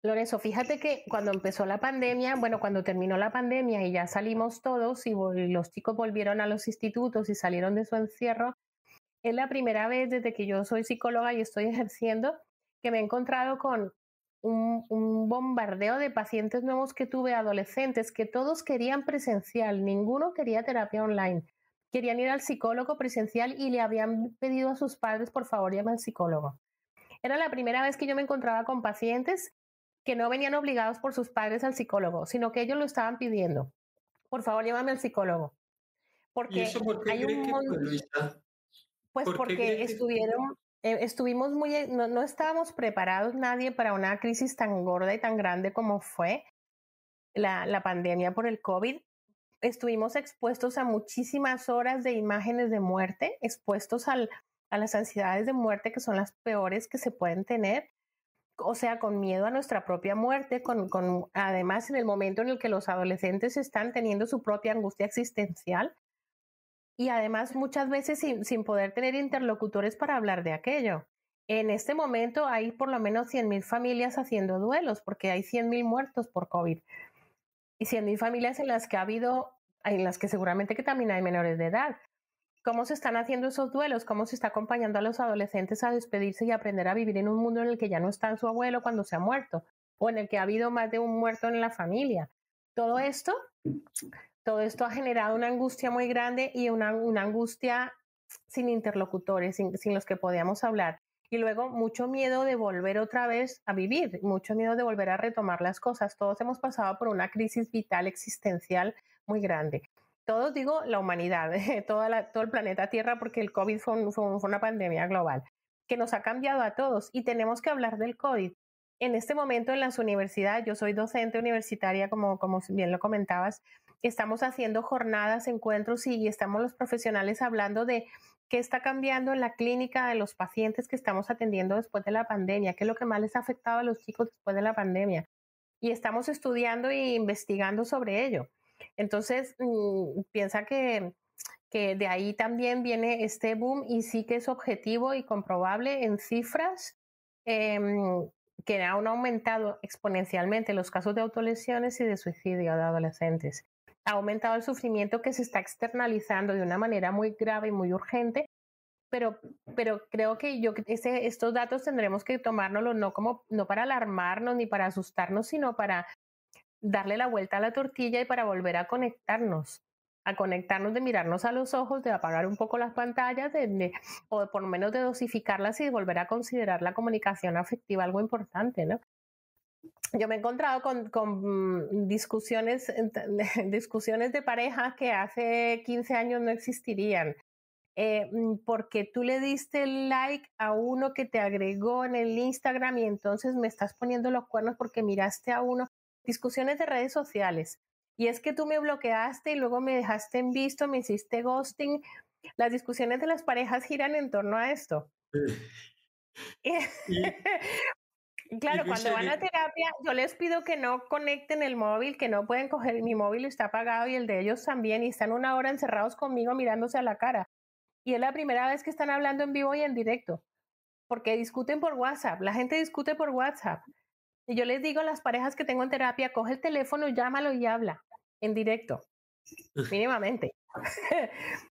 Lorenzo, fíjate que cuando empezó la pandemia, bueno, cuando terminó la pandemia y ya salimos todos y los chicos volvieron a los institutos y salieron de su encierro, es la primera vez desde que yo soy psicóloga y estoy ejerciendo que me he encontrado con un, bombardeo de pacientes nuevos que tuve, adolescentes, que todos querían presencial, ninguno quería terapia online. Querían ir al psicólogo presencial y le habían pedido a sus padres, por favor, llame al psicólogo. Era la primera vez que yo me encontraba con pacientes que no venían obligados por sus padres al psicólogo, sino que ellos lo estaban pidiendo. Por favor, llévame al psicólogo. Porque hay un Pues porque estuvieron, eh, estuvimos muy, eh, no, estábamos preparados nadie para una crisis tan gorda y tan grande como fue la, la pandemia por el COVID estuvimos expuestos a muchísimas horas de imágenes de muerte, expuestos al, a las ansiedades de muerte que son las peores que se pueden tener o sea, con miedo a nuestra propia muerte, además en el momento en el que los adolescentes están teniendo su propia angustia existencial y además muchas veces sin, poder tener interlocutores para hablar de aquello. En este momento hay por lo menos 100.000 familias haciendo duelos porque hay 100.000 muertos por COVID y 100.000 familias en las que ha habido, en las que seguramente que también hay menores de edad cómo se están haciendo esos duelos, cómo se está acompañando a los adolescentes a despedirse y aprender a vivir en un mundo en el que ya no está su abuelo cuando se ha muerto o en el que ha habido más de un muerto en la familia. Todo esto, todo esto ha generado una angustia muy grande y una, angustia sin interlocutores, sin los que podíamos hablar. Y luego mucho miedo de volver otra vez a vivir, mucho miedo de volver a retomar las cosas. Todos hemos pasado por una crisis vital existencial muy grande todos digo la humanidad, toda todo el planeta Tierra, porque el COVID fue, una pandemia global que nos ha cambiado a todos y tenemos que hablar del COVID. En este momento en las universidades, yo soy docente universitaria, como, como bien lo comentabas, estamos haciendo jornadas, encuentros y estamos los profesionales hablando de qué está cambiando en la clínica de los pacientes que estamos atendiendo después de la pandemia, qué es lo que más les ha afectado a los chicos después de la pandemia. Y estamos estudiando e investigando sobre ello. Entonces, mm, piensa que, que de ahí también viene este boom y sí que es objetivo y comprobable en cifras eh, que han aumentado exponencialmente los casos de autolesiones y de suicidio de adolescentes. Ha aumentado el sufrimiento que se está externalizando de una manera muy grave y muy urgente, pero, pero creo que yo, ese, estos datos tendremos que tomárnoslos no, como, no para alarmarnos ni para asustarnos, sino para darle la vuelta a la tortilla y para volver a conectarnos, a conectarnos de mirarnos a los ojos, de apagar un poco las pantallas de, o por lo menos de dosificarlas y de volver a considerar la comunicación afectiva algo importante, ¿no? Yo me he encontrado con, discusiones, discusiones de pareja que hace 15 años no existirían. Eh, porque tú le diste like a uno que te agregó en el Instagram y entonces me estás poniendo los cuernos porque miraste a uno discusiones de redes sociales. Y es que tú me bloqueaste y luego me dejaste en visto, me hiciste ghosting. Las discusiones de las parejas giran en torno a esto. Claro, cuando van a terapia, yo les pido que no conecten el móvil, que no pueden coger mi móvil, está apagado y el de ellos también, y están una hora encerrados conmigo mirándose a la cara. Y es la primera vez que están hablando en vivo y en directo, porque discuten por WhatsApp, la gente discute por WhatsApp. Y yo les digo a las parejas que tengo en terapia, coge el teléfono, llámalo y habla en directo, mínimamente.